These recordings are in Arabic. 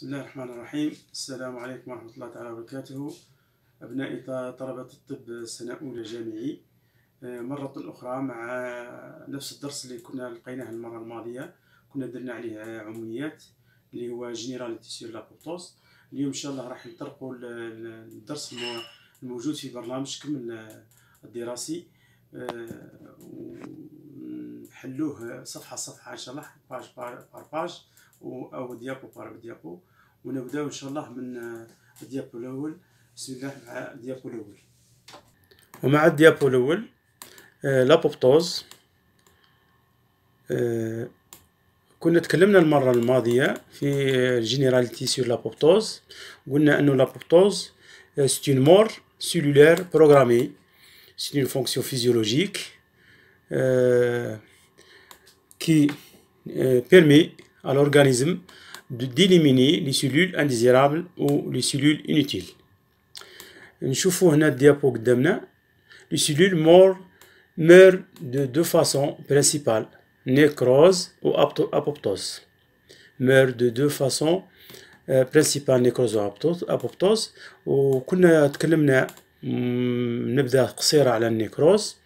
بسم الله الرحمن الرحيم السلام عليكم ورحمة الله تعالى وبركاته أبنائي طلبة الطب سنة أولى جامعي آه، مرة أخرى مع نفس الدرس اللي كنا لقيناه المرة الماضية كنا درنا عليه عموميات اللي هو جينيرال تيسير لابوتوز اليوم إن شاء الله راح نطرقوا الدرس الموجود في برنامج كمل آه، الدراسي آه، ونحلوه صفحة صفحة إن شاء الله باج باج او ديابو بارب ديابو ونبداو ان شاء الله من آه، ديابو الاول بسم الله مع ديابو الاول ومع الديابو الاول آه، لابوبتوز آه، كنا تكلمنا المرة الماضية في جينيراليتي سور لابوبتوز قلنا انه لابوبتوز سي اون مور سيلولير بروغرامي سي اون فونكسيون فيزيولوجيك كي qui permet à l'organisme d'éliminer les cellules indésirables ou les cellules inutiles. Nous هنا ici قدامنا Les cellules mortes meurent de deux façons principales nécrose ou apoptose meurent de deux façons euh, principales ou ou Nous تكلمنا parlé de la nécrose.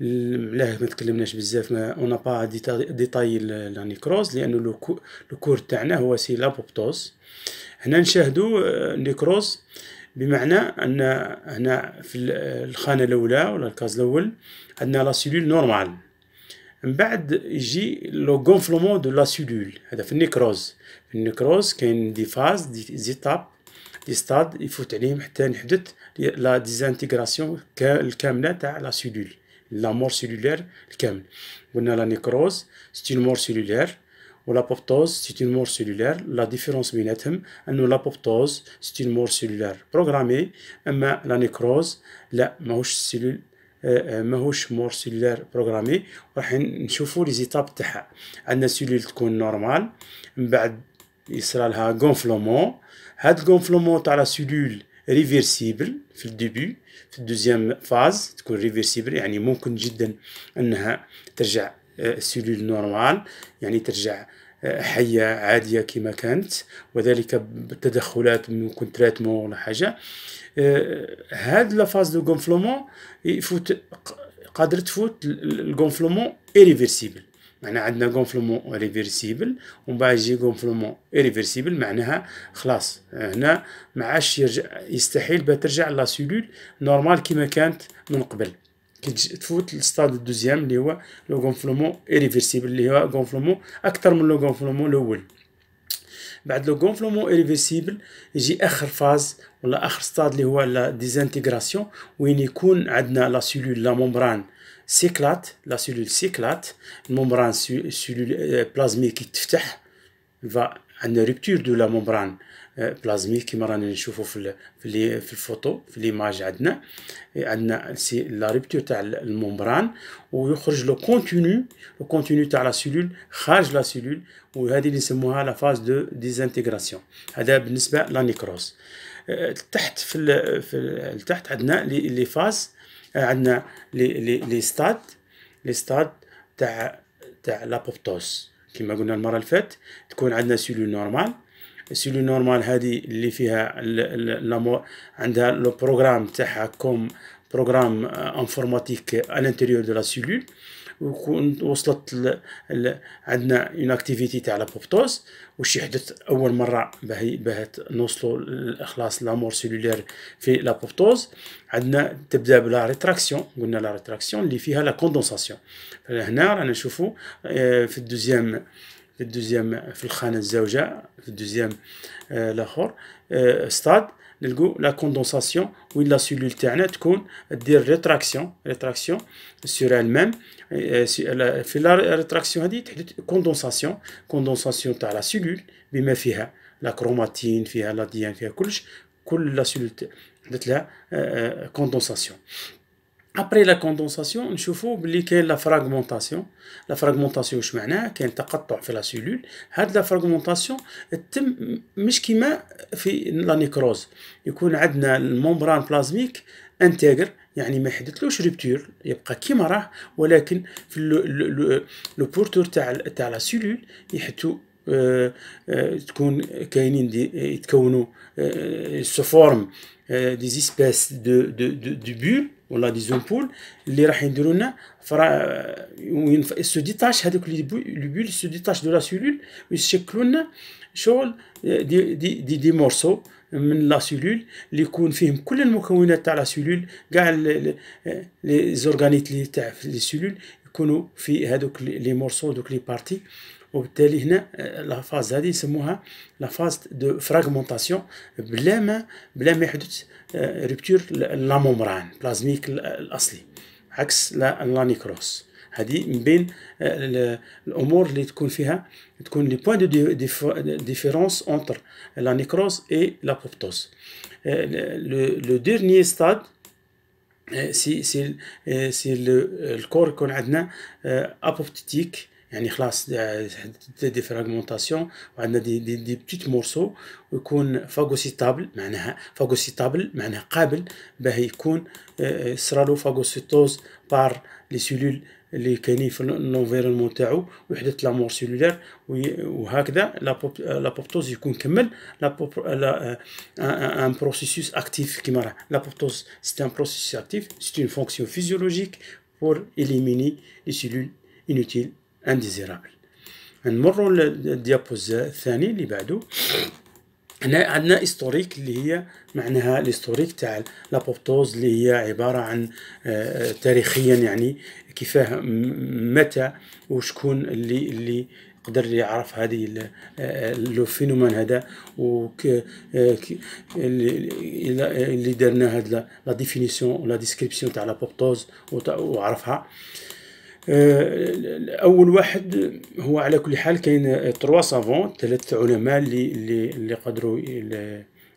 لا ما تكلمناش بزاف ما اون با ديتاي لا نيكروز لانه لو كور تاعنا هو سي لابوبتوز هنا نشاهدوا النيكروز آه، بمعنى ان هنا في الخانه الاولى ولا الكاز الاول عندنا لا سيلول نورمال من بعد يجي لو غونفلومون دو لا سيلول هذا في النيكروز في النيكروز كاين دي فاز دي زيتاب دي ستاد يفوت عليهم حتى نحدث لا ديزانتيغراسيون الكامله تاع لا سيلول لا مور سيلولير الكامل قلنا لا نيكروز سيتي مور سيلولير والابوبتوز سيتي مور سيلولير لا ديفيرونس بيناتهم انه لابوبتوز سيتي مور سيلولير بروغرامي اما لا نيكروز لا ماهوش سيلول ماهوش مور سيلولير بروغرامي راح نشوفوا لي زيتاب تاعها عندنا سيلول تكون نورمال من بعد يصرى لها غونفلومون هاد الغونفلومون تاع لا سيلول ريفيرسيبل في الديبي في الدوزيام فاز تكون ريفيرسيبل يعني ممكن جدا انها ترجع سيلول آه، نورمال يعني ترجع آه، حية عادية كما كانت وذلك بتدخلات ممكن تريتمون ولا حاجة آه، هاد لافاز دو غونفلومون يفوت قادر تفوت الغونفلومون ايريفيرسيبل معنا عندنا غونفلومون ريفيرسيبل ومن بعد يجي غونفلومون ريفيرسيبل معناها خلاص هنا ما عادش يرجع يستحيل باه ترجع لا سيلول نورمال كيما كانت من قبل كي تفوت للستاد الدوزيام اللي هو لو غونفلومون ريفيرسيبل اللي هو غونفلومون اكثر من لو غونفلومون الاول بعد لو غونفلومون ريفيرسيبل يجي اخر فاز ولا اخر ستاد اللي هو لا ديزانتيغراسيون وين يكون عندنا لا سيلول لا مومبران سيكلات لا سيلول سيكلات une سيلول بلازمي كي تفتح فا عندنا ريبتور دو la membrane بلازميك كما رانا نشوفوا في في في الفوتو في ليماج عندنا عندنا سي لا ريبتور تاع الممبران ويخرج لو كونتينيو لو كونتينيو تاع لا سيلول خارج لا سيلول وهذه اللي نسموها لا فاز دو ديزانتيغراسيون هذا بالنسبه لا نيكروز تحت في, في تحت عندنا لي فاز عندنا لي ستاد لي ستاد تاع تاع لابوبتوس كما قلنا المره اللي فاتت تكون عندنا سيلو نورمال السيلو نورمال هذه اللي فيها ال عندها لو بروغرام تاعها كوم بروغرام انفورماتيك ا لانتيريو دو لا cellule وصلت عندنا اون اكتيفيتي تاع لابوبتوز واش يحدث اول مره باهي باه نوصلوا لاخلاص لامور سيلولير في لابوبتوز عندنا تبدا بلا ريتراكسيون قلنا لا ريتراكسيون اللي فيها لا كوندونساسيون هنا رانا نشوفوا آه، في الدوزيام في الدوزيام في الخانه الزوجه في الدوزيام آه الاخر آه ستاد Donc, la condensation ou la cellule, c'est-à-dire la rétraction sur elle-même. Dans la rétraction, cest dit la condensation, la condensation de la cellule, mais dans la chromatine, dans la diène, dans la cellule la euh, euh, condensation ابري لا كوندونساسيون نشوفوا بلي كاين لا فراغمونطاسيون لا فراغمونطاسيون واش معناها كاين تقطع في لا سيلول هاد لا فراغمونطاسيون تتم مش كيما في لا نيكروز يكون عندنا الممبران بلازميك انتيغر يعني ما حدثلوش ريبتور يبقى كيما راه ولكن في لو بورتور تاع تاع لا سيلول يحتو تكون كاينين يتكونوا سو فورم دي زيسبيس دو دو دو, دو بول ولا دي زومبول اللي راح يديروا لنا فرا وين سو ديتاش هذوك لي بول سو ديتاش دو لا سيلول ويشكلوا لنا شغل دي دي دي, دي مورسو من لا سيلول اللي يكون فيهم كل المكونات تاع لا سيلول كاع لي زورغانيت اللي تاع لي سيلول يكونوا في هذوك لي مورسو دوك لي بارتي وبالتالي هنا آه، لافاز هذه يسموها لافاز دو فراغمونطاسيون بلا ما بلا ما يحدث ريبتور آه، لا مومران بلازميك الاصلي عكس لا نيكروس هذه من بين آه، الامور اللي تكون فيها تكون لي بوين دو ديفيرونس اونتر لا نيكروز اي لابوبتوز لو ديرني ستاد سي سي سي الكور يكون عندنا ابوبتيتيك يعني خلاص دي فراغمونتاسيون وعندنا دي دي, دي بتيت مورسو ويكون فاغوسيتابل معناها فاغوسيتابل معناها قابل باه يكون صرالو فاغوسيتوز بار لي سيلول اللي كاينين في لونفيرونمون تاعو ويحدث لامور سيلولير وهكذا لابوبتوز آه، يكون كمل ان بروسيسوس اكتيف كيما راه لابوبتوز سي ان بروسيسوس اكتيف سي اون فونكسيون فيزيولوجيك بور éliminer لي سيلول inutiles انديزيرابل نمروا للديابوز الثاني اللي بعده هنا عندنا هيستوريك اللي هي معناها الهيستوريك تاع لابوبتوز اللي هي عباره عن آه، تاريخيا يعني كيفاه متى وشكون اللي اللي يقدر يعرف هذه آه، لو فينومان هذا آه، اللي درنا هاد لا ديفينيسيون لا ديسكريبسيون تاع لابوبتوز وعرفها آه، اول واحد هو على كل حال كاين تروا سافون ثلاث علماء اللي اللي اللي قدروا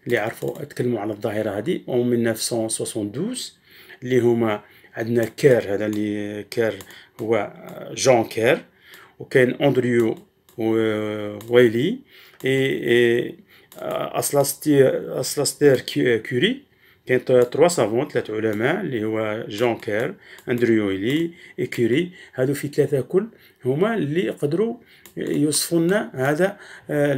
اللي عرفوا تكلموا على الظاهره هذه اون 1972 اللي هما عندنا كير هذا اللي كير هو جون كير وكاين اندريو ويلي اي اي اصلاستير كوري كاين تروا سافون ثلاث علماء اللي هو جون كير اندريو ايلي ايكوري هادو في ثلاثه كل هما اللي قدروا يوصفوا لنا هذا آه،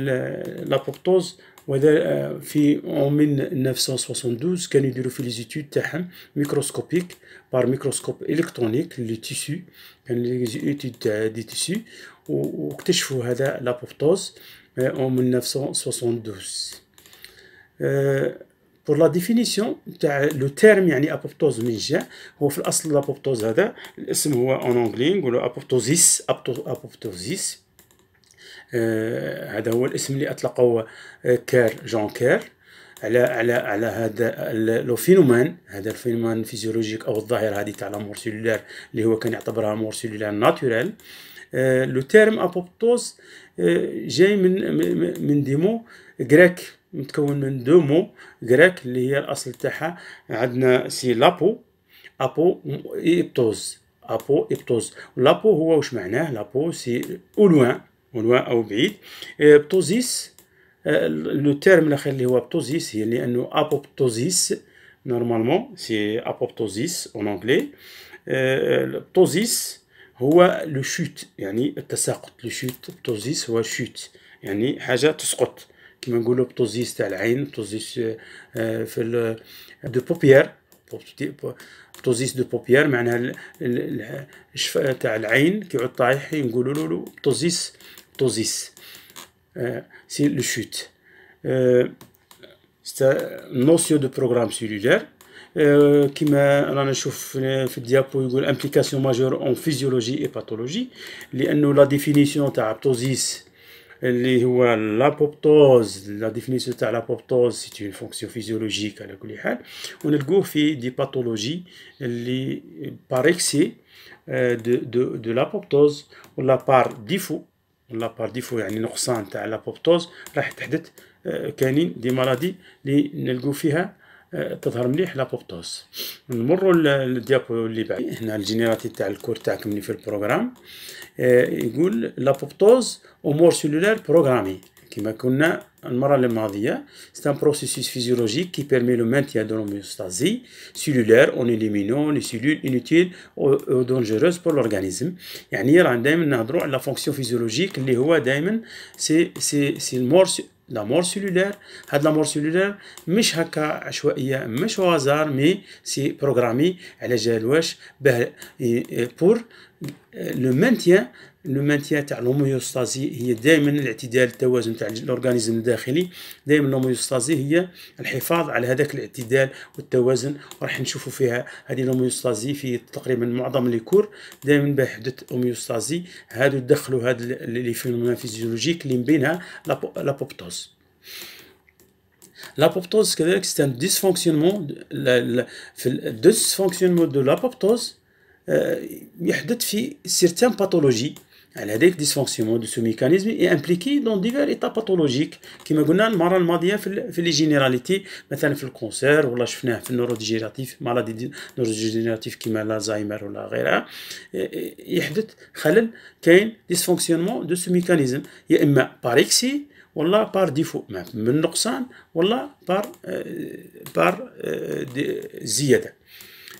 لابوبتوز وهذا آه، في اون 1972 كانوا يديروا في ليزيتود تاعهم ميكروسكوبيك بار ميكروسكوب الكترونيك لي تيسو كان لي تاع دي تيسو واكتشفوا هذا لابوبتوز آه، اون 1972 بور لا ديفينيسيون تاع لو تيرم يعني ابوبتوز من جاء هو في الاصل لابوبتوز هذا الاسم هو اون انغلي نقولوا ابوبتوزيس ابوبتوزيس آه، هذا هو الاسم اللي اطلقوه كير جون كير على على على هذا لو فينومان هذا الفينومان فيزيولوجيك او الظاهره هذه تاع لامور سيلولير اللي هو كان يعتبرها مور سيلولير ناتورال لو تيرم ابوبتوز جاي من من ديمو غريك متكون من دو مو غريك اللي هي الاصل تاعها عندنا سي لابو ابو ايبتوز ابو ايبتوز لابو هو واش معناه لابو سي اولوان اولوان او بعيد ايبتوزيس آه، آه، لو تيرم الاخير اللي هو بتوزيس هي لانه ابوبتوزيس نورمالمون سي ابوبتوزيس اون انغلي آه، بتوزيس هو لو شوت يعني التساقط لو شوت بتوزيس هو شوت يعني حاجه تسقط كما نقولوا بطوزيس تاع العين بتوزيس آه، في دو بوبيير بطوزيس دو بوبيير معناها الشفاء تاع العين كي يعود طايح نقولوا له بطوزيس بطوزيس آه، سي لو شوت آه، نوسيو دو بروغرام سيلولير كما رانا نشوف في الديابو يقول امبليكاسيون ماجور اون فيزيولوجي اي باثولوجي لانه لا ديفينيسيون تاع بطوزيس اللي هو لابوبتوز لا ديفينيسيون تاع لابوبتوز سي اون فونكسيون فيزيولوجيك على كل حال ونلقوه في دي باثولوجي اللي بار اكسي دو دو دو لابوبتوز ولا بار ديفو ولا بار ديفو يعني نقصان تاع لابوبتوز راح تحدث آه، كاينين دي مالادي اللي نلقو فيها تظهر مليح لابورتوس نمروا للديابو اللي بعد هنا الجينيراتي تاع الكور تاعكم اللي في البروغرام آه، يقول لابوبتوز امور سيلولار بروغرامي C'est un processus physiologique qui permet le maintien de l'homéostasie cellulaire en éliminant les cellules inutiles ou dangereuses pour l'organisme. La fonction physiologique, c'est la mort cellulaire, la mort cellulaire, mais c'est programmé ben, pour le maintien. لو مانتيان تاع لوميوستازي هي دائما الاعتدال التوازن تاع الاورغانيزم الداخلي دائما لوميوستازي هي الحفاظ على هذاك الاعتدال والتوازن وراح نشوفوا فيها هذه لوميوستازي في تقريبا معظم لي كور دائما باه يحدث اوميوستازي هادو دخلوا هاد لي فينومينا فيزيولوجيك اللي من بينها لابوبتوز كذلك c'est un dysfonctionnement, في dysfonctionnement de دو لابوبتوز آه، يحدث في سيرتان باثولوجي على هذيك ديسفونكسيون دو سو ميكانيزم اي امبليكي دون ديفير ايتا باثولوجيك كيما قلنا المره الماضيه في لي جينيراليتي مثلا في الكونسير ولا شفناه في ديجيراتيف مالادي ديجيراتيف كيما الزهايمر ولا غيرها يحدث خلل كاين ديسفونكسيونمون دو سو ميكانيزم يا اما باريكسي ولا بار ديفو من نقصان ولا بار بار زياده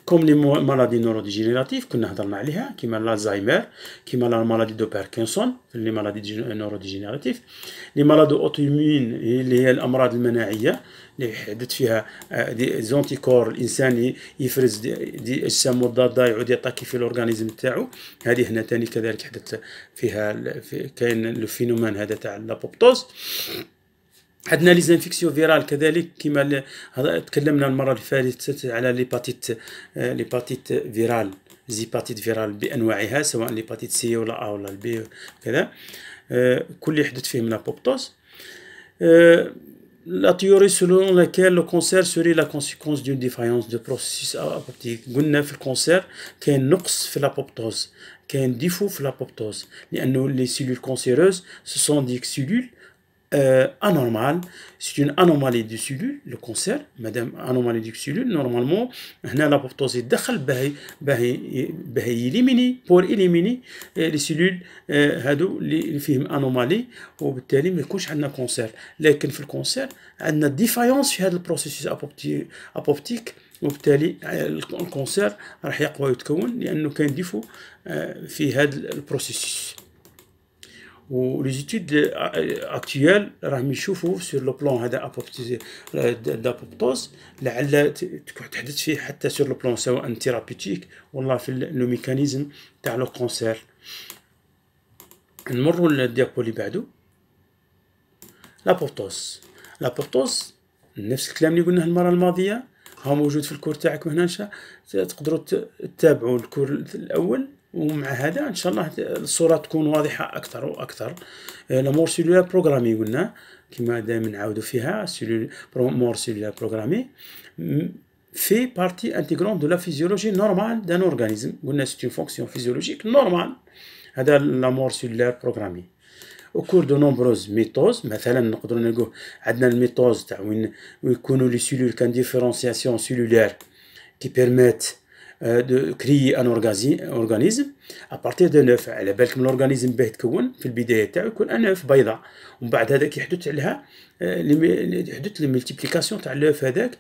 كوم لي مالادي نوروديجينيراتيف كنا هضرنا عليها كيما لازايمر كيما لا مالادي دو باركنسون لي مالادي نوروديجينيراتيف لي مالادو اوتيمين اللي هي الامراض المناعيه اللي حدث فيها دي زونتيكور الانسان يفرز دي, دي اجسام مضاده يعود يطاكي في الاورغانيزم تاعو هذه هنا ثاني كذلك حدث فيها في كاين لو فينومان هذا تاع لابوبتوز عندنا لي زانفيكسيون فيرال كذلك كما تكلمنا المره اللي فاتت على ليباتيت ليباتيت فيرال زيباتيت فيرال بانواعها سواء ليباتيت سي ولا ا ولا البي كذا آه، كل يحدث فيه من ابوبتوس لا تيوري سولون لاكيل لو كونسير سوري لا كونسيكونس دون ديفايونس دو بروسيس ابوبتيك قلنا في الكونسير كاين نقص في لابوبتوز كاين ديفو في لابوبتوز لانه لي سيلول كونسيروز سو سون دي سيلول euh, anormal. C'est une anomalie des cellule, le cancer, madame, anomalie des cellule, Normalement, on a l'apoptose pour éliminer, pour éliminer les cellules ou هادو اللي فيهم انومالي وبالتالي ما يكونش عندنا كونسير لكن في الكونسير عندنا défaillance sur le processus apoptique. وبالتالي الكونسير راح يقوى يتكون لانه كان ديفو في هذا البروسيس وليزيتيد اكتيال euh, راهم يشوفوا سور لو بلون هذا دابوبتوز لعل تحدث فيه حتى سور لو بلون سواء ثيرابيتيك ولا في لو ميكانيزم تاع لو كونسير نمروا للديابو اللي بعدو لابوبتوز لابوبتوز نفس الكلام اللي قلناه المره الماضيه ها موجود في الكور تاعكم هنا تقدروا تتابعوا الكور الاول ومع هذا ان شاء الله الصوره تكون واضحه اكثر واكثر لامور سيلولار بروغرامي قلنا كما دائما نعاودوا فيها مور سيلولار بروغرامي في بارتي انتيغرون دو لا فيزيولوجي نورمال دان اورغانيزم قلنا سيتي فونكسيون فيزيولوجيك نورمال هذا لامور سيلولار بروغرامي او كور دو نومبروز ميتوز مثلا نقدروا نلقوه عندنا الميتوز تاع وين يكونوا لي سيلول كان ديفيرونسياسيون سيلولار كي بيرميت دو كريي ان اورغانيزم ابارتير دو نوف على بالكم الاورغانيزم باه يتكون في البدايه تاعو يكون ان اوف بيضاء ومن بعد هذاك يحدث عليها euh, يحدث لي ملتيبليكاسيون تاع لوف هذاك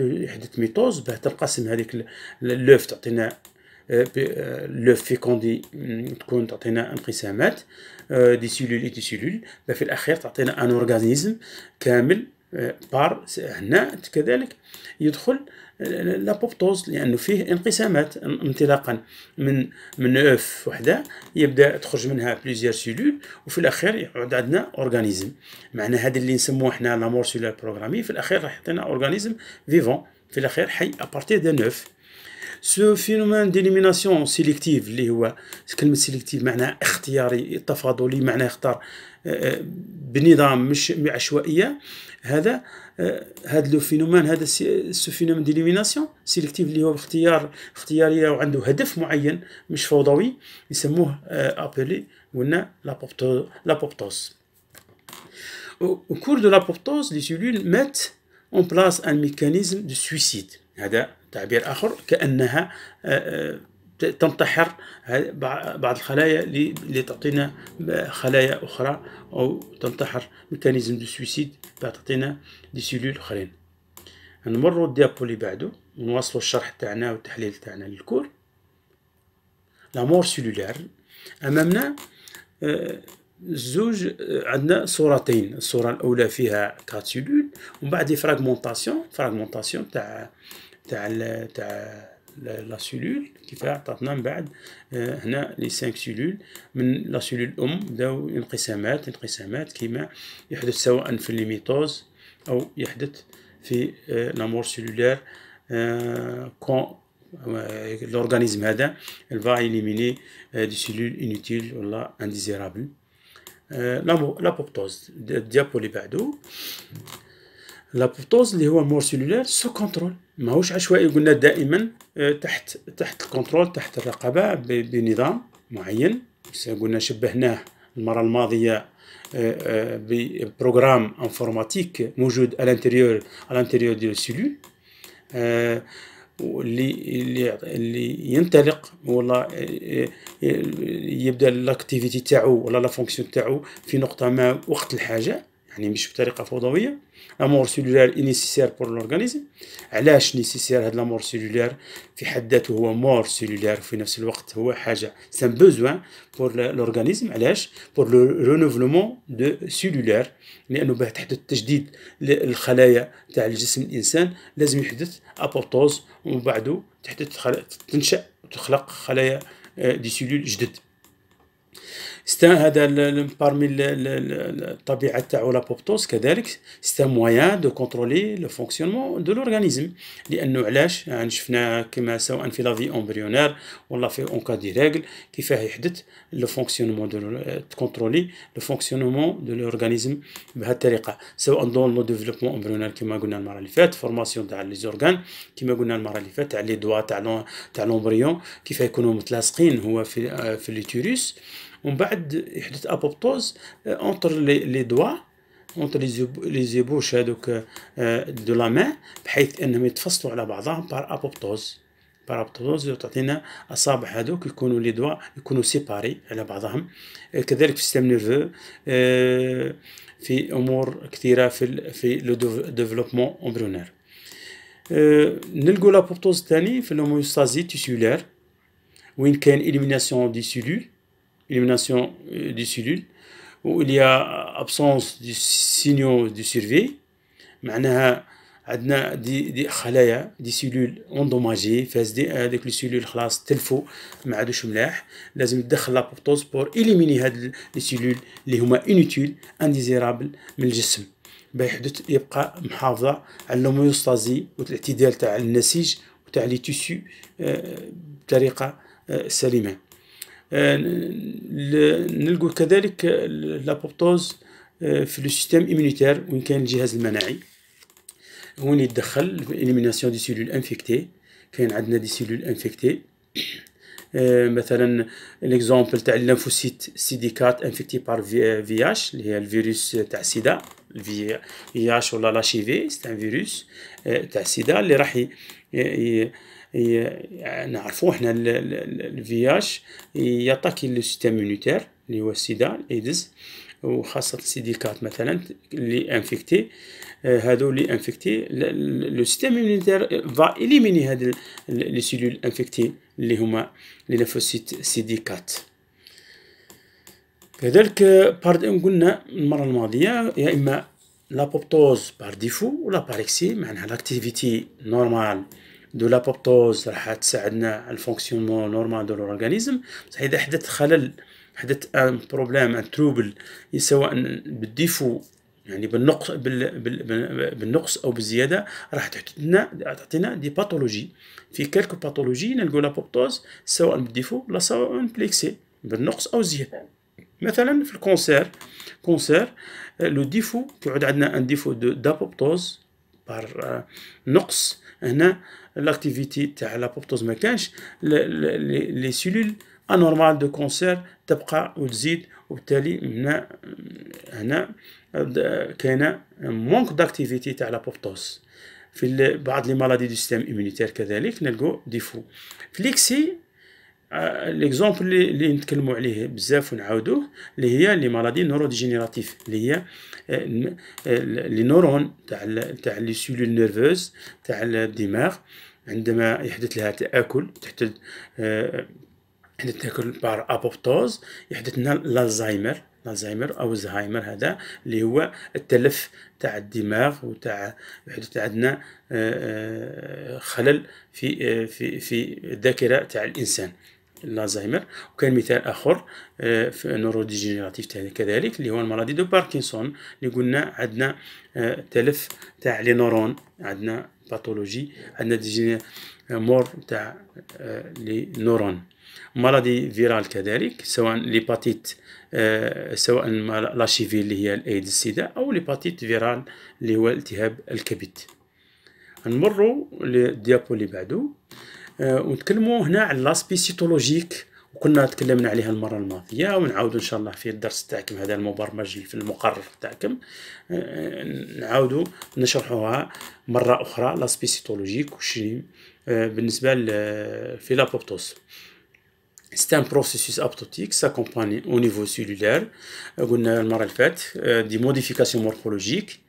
يحدث ميتوز باه تنقسم هذيك لوف تعطينا euh, euh, لوف فيكوندي mm, تكون تعطينا انقسامات دي سيلول دي سيلول في الاخير تعطينا ان اورغانيزم كامل بار هنا كذلك يدخل لابوبتوز لانه فيه انقسامات انطلاقا من من اوف وحده يبدا تخرج منها بليزيور سيلول وفي الاخير يعود عندنا اورغانيزم معنى هذا اللي نسموه حنا لامور سيلول بروغرامي في الاخير راح يعطينا اورغانيزم فيفون في الاخير حي ابارتير دان اوف سو فينومان ديليميناسيون سيليكتيف اللي هو كلمه سيليكتيف معناها اختياري تفاضلي معناها اختار بنظام مش بعشوائيه هذا هذا لو فينومان هذا سو فينومان ديليميناسيون سيليكتيف اللي هو اختيار اختياريه وعنده هدف معين مش فوضوي يسموه ابلي قلنا لابوبتوز Au cours de l'apoptose, les cellules mettent en place un mécanisme de suicide. هذا تعبير آخر كأنها آه، آه، تنتحر بعض الخلايا لتعطينا خلايا أخرى أو تنتحر ميكانيزم دو سويسيد تعطينا دي سيلول أخرين نمروا الديابو اللي بعده ونواصلوا الشرح تاعنا والتحليل تاعنا للكور لا مور سيلولار أمامنا آه، زوج آه، عندنا صورتين الصورة الأولى فيها كات سيلول ومن بعد فراغمونطاسيون فراغمونطاسيون تاع تاع تاع لا سيلول كيف عطاتنا من بعد هنا لي 5 سيلول من لا سيلول ام بداو انقسامات انقسامات كيما يحدث سواء في الليميتوز او يحدث في لامور سيلولير كون لورغانيزم هذا الفا ايليميني دي سيلول انوتيل ولا انديزيرابل l'apoptose الديابو اللي بعده لابوبتوز اللي هو مور سيلولار سو كونترول ماهوش عشوائي قلنا دائما تحت تحت الكونترول تحت الرقابه بنظام معين قلنا شبهناه المره الماضيه ببروغرام انفورماتيك موجود على الانتيريور على الانتيريور ديال السيلول اللي اللي ينطلق ولا يبدا لاكتيفيتي تاعو ولا لا فونكسيون تاعو في نقطه ما وقت الحاجه يعني مش بطريقه فوضويه امور سيلولير نيسيسير بور لورغانيزم علاش نيسيسير هاد لامور سيلولير في حد ذاته هو مور سيلولير في نفس الوقت هو حاجه سان بوزوان بور لورغانيزم علاش بور لو رونوفلومون دو سيلولير لانه باه تحدث تجديد للخلايا تاع الجسم الانسان لازم يحدث ابوتوز ومن بعده تحدث تنشا وتخلق خلايا دي آه، سيلول جدد ستا هذا بارمي الطبيعه تاعو لابوبتوز كذلك ستا مويا دو كونترولي لو فونكسيونمون دو لورغانيزم لانه علاش يعني شفنا كما سواء في لافي امبريونير ولا في اون كادي ريغل كيفاه يحدث لو فونكسيونمون دو كونترولي لو فونكسيونمون دو لورغانيزم بهذه الطريقه سواء دون لو ديفلوبمون امبريونير كما قلنا المره اللي فاتت فورماسيون تاع لي زورغان كما قلنا المره اللي فاتت تاع لي دوا تاع تاع لومبريون كيفاه يكونوا متلاصقين هو في في اليوتيروس ومن بعد يحدث ابوبتوز اونتر لي دوا اونتر لي زيبوش هذوك دو لا مان بحيث انهم يتفصلوا على بعضهم بار ابوبتوز ابوبتوز تعطينا اصابع هذوك يكونوا لي دوا يكونوا سيباري على بعضهم آه، كذلك في السيستم آه، نيرفو في امور كثيره في في لو ديفلوبمون امبريونير نلقوا لابوبتوز الثاني في لوميوستازي تيسولير وين كاين اليمناسيون دي سيلول élimination euh, des cellules où il y a absence de signaux de survie معناها عندنا دي دي خلايا دي سيلول اندوماجي فاز دي هذوك لي سيلول خلاص تلفوا ما عادوش ملاح لازم تدخل لابوبتوز بور اليميني هاد لي سيلول اللي هما انوتيل انديزيرابل من الجسم باه يحدث يبقى محافظه على الهوميوستازي والاعتدال تاع النسيج وتاع لي تيسو بطريقه سليمه نلقوا كذلك لابوبتوز آه، في لو سيستيم إيمونيتير وين كان الجهاز المناعي وين يتدخل اليميناسيون دي سيلول انفيكتي كاين عندنا دي سيلول انفيكتي آه، مثلا ليكزومبل تاع دي كات انفيكتي بار في اش اللي هي الفيروس تاع السيدا في اش ولا لاشيفي سي ان فيروس تاع السيدا اللي راح إيه، نعرفوا حنا الفي اش لو سيستيم يونيتير اللي هو السيدا الايدز وخاصة السيديكات مثلا اللي انفكتي آه، هادو اللي انفكتي لو سيستيم يونيتير فا اليميني هاد لي سيلول انفكتي اللي هما لينفوسيت سيديكات كذلك بارد قلنا المرة الماضية يا إما لابوبتوز بار ديفو ولا باريكسي معناها لاكتيفيتي نورمال دو لابوبتوز راح تساعدنا الفونكسيونمون نورمال دو لورغانيزم بصح اذا حدث خلل حدث ان بروبليم ان تروبل سواء بالديفو يعني بالنقص بالنقص او بالزياده راح تعطينا تعطينا دي باثولوجي في كالكو باثولوجي نلقوا لابوبتوز سواء بالديفو ولا سواء بليكسي بالنقص او زياده مثلا في الكونسير كونسير لو ديفو كيعود عندنا ان ديفو دابوبتوز بار آه، نقص هنا لاكتيفيتي تاع لابوبتوز ما كانش لي سيلول انورمال دو كونسير تبقى وتزيد وبالتالي هنا هنا كاينه مونك داكتيفيتي تاع لابوبتوز في بعض لي مالادي دو سيستيم ايمونيتير كذلك نلقو ديفو في ليكسي ليكزومبل اللي, اللي نتكلموا عليه بزاف ونعاودوه اللي هي لي مالادي نورو ديجينيراتيف اللي هي لي نورون تاع تاع لي سيلول نيرفوز تاع الدماغ عندما يحدث لها تاكل تحدث عند آه، تاكل بار ابوبتوز يحدث لنا الزهايمر الزهايمر او الزهايمر هذا اللي هو التلف تاع الدماغ وتاع يحدث عندنا آه، آه، خلل في في في الذاكره تاع الانسان الزهايمر وكان مثال اخر آه، في نورو ديجينيراتيف كذلك اللي هو المرضي دو باركنسون اللي قلنا عندنا آه، تلف تاع لي نورون عندنا باثولوجي عندنا ديجيني آه، مور تاع لي نورون مرضي فيرال كذلك سواء ليباتيت سواء لاشيفي اللي هي الايد السيدا او ليباتيت فيرال اللي هو التهاب الكبد نمروا للديابو اللي بعدو آه، ونتكلموا هنا على لاسبي سيتولوجيك وكنا تكلمنا عليها المره الماضيه ونعاودوا ان شاء الله في الدرس تاعكم هذا المبرمج في المقرر تاعكم آه، آه، نعاودوا نشرحوها مره اخرى لاسبي سيتولوجيك وش بالنسبه في لابوبتوس C'est un processus apoptotique s'accompagne au niveau cellulaire, des modifications morphologiques,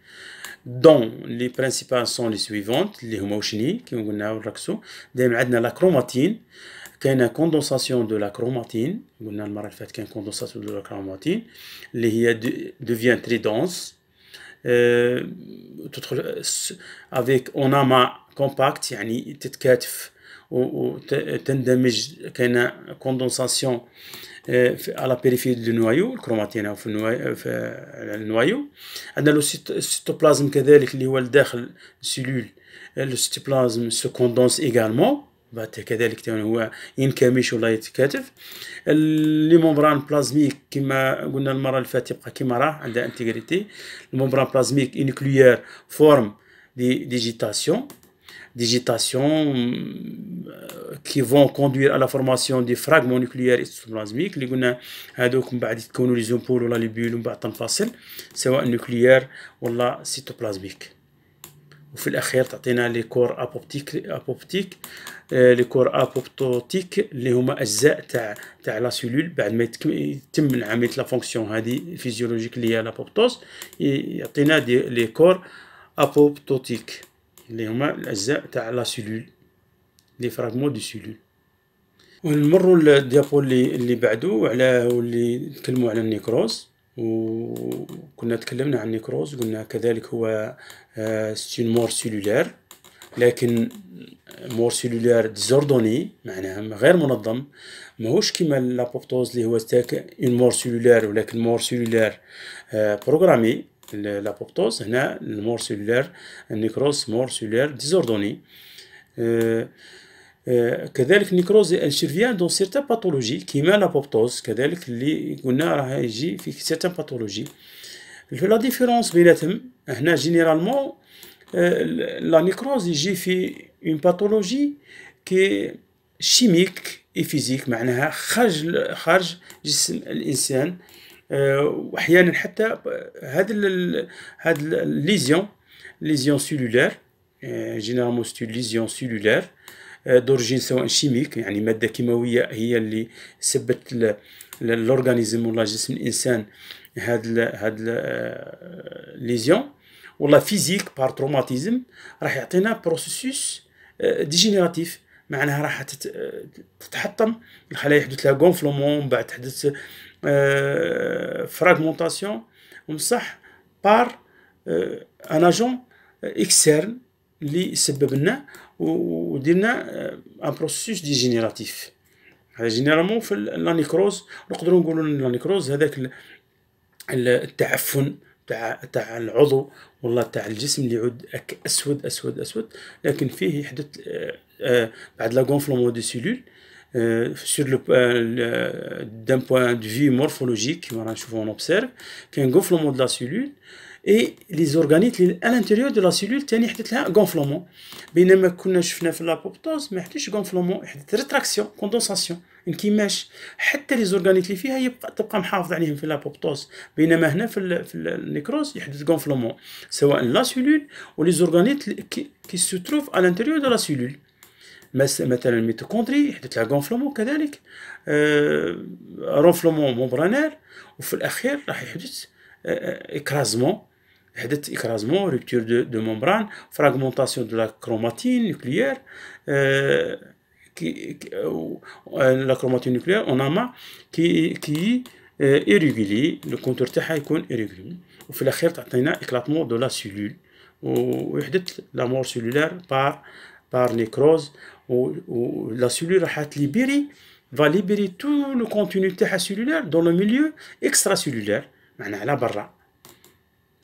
dont les principales sont les suivantes les homochinies qui ont le raxo la chromatine qu'il y a une condensation de la chromatine on a le fait qu'une condensation de la chromatine les devient très dense euh, avec on a ma compact yani tetkatf ou tendamij qu'il y une condensation على بيريفيري دو نوايو الكروماتين او في النوايو في النوايو عندنا لو سيتوبلازم كذلك اللي هو الداخل سيلول لو سيتوبلازم سو كوندونس ايغالمون كذلك هو ينكمش ولا يتكاتف لي مومبران بلازميك كما قلنا المره اللي فاتت يبقى كما راه عندها انتيغريتي المومبران بلازميك انكلوير فورم دي ديجيتاسيون d'hésitation euh, qui vont conduire à la formation des fragments nucléaires et cytoplasmiques plasmiques Les gouna, euh, donc, on va dire qu'on les impôts ou la libule, on va attendre soit nucléaire ou la cytoplasmique. Au fil à l'air, on a les corps apoptiques, euh, les corps apoptotiques, les hommes azat à la cellule, ben, mettre, mettre la fonction hein, physiologique liée à l'apoptose, et on a les corps apoptotiques. اللي هما الاجزاء تاع لا سيلول لي فراغمون دو سيلول ونمروا للديابو اللي اللي بعدو على واللي نتكلموا على النيكروز وكنا تكلمنا عن النيكروز قلنا كذلك هو سون مور سيلولير لكن مور سيلولير ديزوردوني معناها غير منظم ماهوش كيما لابوبتوز اللي هو تاك اون مور سيلولير ولكن مور سيلولير بروغرامي الابوبتوز هنا المور سيلولير النيكروز مور سيلولير ديزوردوني كذلك نيكروز انترفيان دون سيرتان باثولوجي كيما لابوبتوز كذلك اللي قلنا راه يجي في سيرتان باثولوجي لا ديفيرونس بيناتهم هنا جينيرالمون لا نيكروز يجي في اون باثولوجي كي شيميك اي فيزيك معناها خارج خارج جسم الانسان واحيانا آه، حتى هذا هذا الليزيون ليزيون سيلولير جينيرالمون ستو ليزيون سيلولير دورجين آه، آه، سواء شيميك يعني ماده كيماويه هي اللي سبت للاورغانيزم ولا جسم الانسان هاد هاد ليزيون ولا فيزيك بار تروماتيزم راح يعطينا بروسيسوس ديجينيراتيف معناها راح تتحطم الخلايا يحدث لها غونفلومون من بعد تحدث فراغمونتاسيون ومصح بار ان اجون اكسترن اللي سبب لنا وديرنا ان بروسيس ديجينيراتيف هذا جينيرالمون في لانيكروز نقدروا نقولوا لانيكروز هذاك التعفن تاع تاع العضو ولا تاع الجسم اللي يعود اسود اسود اسود لكن فيه يحدث آه، آه، بعد لا غونفلومون دي سيلول Euh, sur le euh, d'un point de vue morphologique on observe qu'un gonflement de la cellule et les organites à l'intérieur de la cellule تاني حدث لها gonflement بينما كنا شفنا في لابوبتوز ما حدثش gonflement حدث rétraction condensation انكماش حتى لي زورغانيت اللي فيها يبقى تبقى محافظ عليهم في لابوبتوز بينما هنا في, ال في النيكروز يحدث gonflement سواء لا سيلول ولي زورغانيت كي, كي se trouve à l'intérieur de la cellule مثلا الميتوكوندري يحدث لها غونفلومون كذلك آه، رونفلومون مومبرانير وفي الاخير راح يحدث آه، آه، اكرازمون يحدث اكرازمون ريبتور دو, دو مومبران فراغمونتاسيون دو لا كروماتين نوكليير qui, euh, la chromatine nucléaire, on كي كي qui, qui est تاعها يكون ايريغولي وفي الاخير تعطينا اكلاتمون دو لا سيلول ويحدث لا مور cellulaire بار par nécrose où, la cellule va libérer, va libérer tout le contenu cellule dans le milieu extracellulaire. C'est la barra.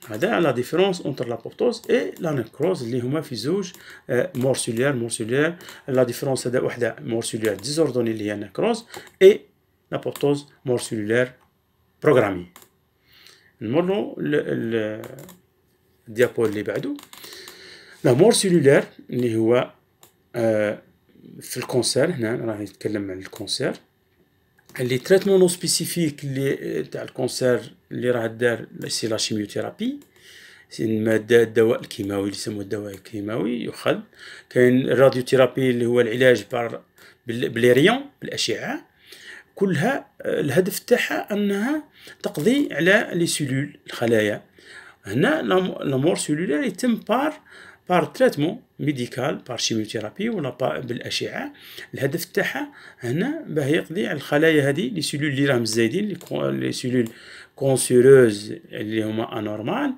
C'est la différence entre la l'apoptose et la nécrose, les homophysiologues, euh, mort cellulaire, mort cellulaire. La différence, c'est la mort cellulaire désordonnée, la nécrose, et l'apoptose, mort cellulaire programmée. Maintenant, le, le diapo, le la mort cellulaire, les euh, homophysiologues, في الكونسير هنا راه يتكلم على الكونسير لي تريتمون نو سبيسيفيك لي تاع الكونسير اللي راه دار سي لا شيميوثيرابي سي الماده الدواء الكيماوي اللي يسموه الدواء الكيماوي يخذ كاين الراديوثيرابي اللي هو العلاج بار بلي ريون بالاشعه كلها الهدف تاعها انها تقضي على لي سيلول الخلايا هنا لامور سيلولير يتم بار بار تريتمون ميديكال بار شيميوثيرابي ولا بالاشعه الهدف تاعها هنا باه يقضي على الخلايا هذه لي سيلول اللي راهم زايدين لي سيلول كونسيروز اللي هما انورمال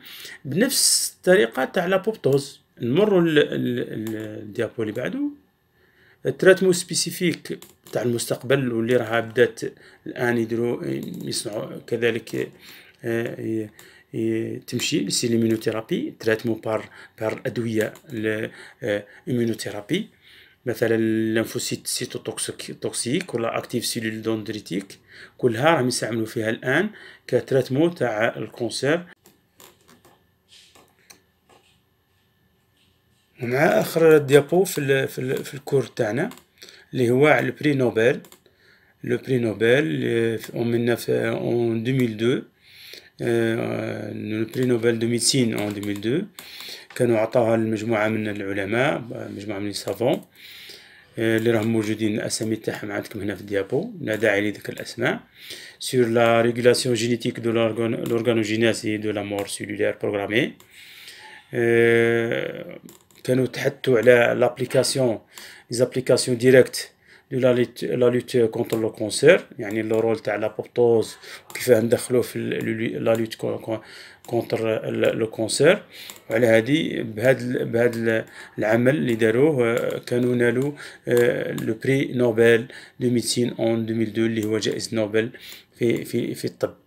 بنفس الطريقه تاع لابوبتوز نمروا للديابو اللي بعده التريتمون سبيسيفيك تاع المستقبل واللي راها بدات الان يديروا يصنعوا كذلك آه، تمشي للسيليمينوثيرابي تريتمون بار بار الادويه الامينوثيرابي آه، مثلا الليمفوسيت سيتوتوكسيك ولا اكتيف سيلول دوندريتيك كلها راهم يستعملوا فيها الان كتريتمون تاع الكونسير ومع اخر ديابو في الـ في, الـ في الكور تاعنا اللي هو على البري نوبل لو بري نوبل امنا آه، في 2002 لو بري نوبل دو ميديسين اون 2002 كانوا عطاها لمجموعه من العلماء مجموعه من السافون آه، اللي راهم موجودين الاسامي تاعهم عندكم هنا في الديابو لا داعي لذكر الاسماء سور لا ريغولاسيون جينيتيك دو لورغانوجينيز دو لا مور سيلولير بروغرامي كانوا تحدثوا على لابليكاسيون لي زابليكاسيون ديريكت لا لوت كونتر لو كونسير يعني لو رول تاع لابوبتوز كيفاه ندخلوه في لا لوت كونتر لو كونسير وعلى هادي بهاد بهاد العمل اللي داروه كانوا نالوا لو بري نوبل دو ميديسين اون 2002 اللي هو جائزه نوبل في في في الطب